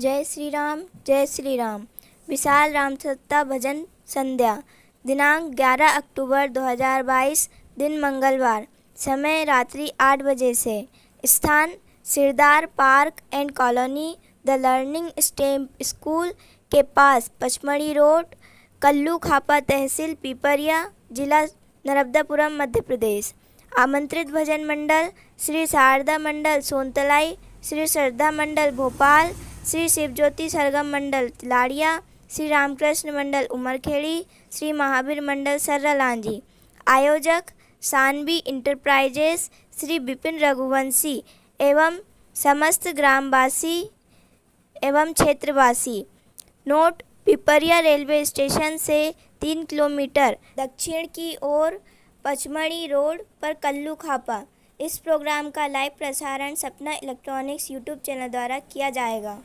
जय श्री राम जय श्री राम विशाल राम सत्ता भजन संध्या दिनांक 11 अक्टूबर 2022 दिन मंगलवार समय रात्रि आठ बजे से स्थान Sirdar park and colony the learning stem school के पास पचमढ़ी रोड कल्लू खापा तहसील पीपरिया जिला नर्मदापुरम मध्य प्रदेश आमंत्रित भजन मंडल श्री शारदा मंडल सोनतलाई श्री श्रद्धा मंडल भोपाल श्री शिवज्योति सरगम मंडल तिलाड़िया श्री रामकृष्ण मंडल उमरखेड़ी श्री महावीर मंडल सर्रलांजी आयोजक सानवी इंटरप्राइजेस श्री विपिन रघुवंशी एवं समस्त ग्रामवासी एवं क्षेत्रवासी नोट पिपरिया रेलवे स्टेशन से तीन किलोमीटर दक्षिण की ओर पचमढ़ी रोड पर कल्लू खापा इस प्रोग्राम का लाइव प्रसारण सपना इलेक्ट्रॉनिक्स यूट्यूब चैनल द्वारा किया जाएगा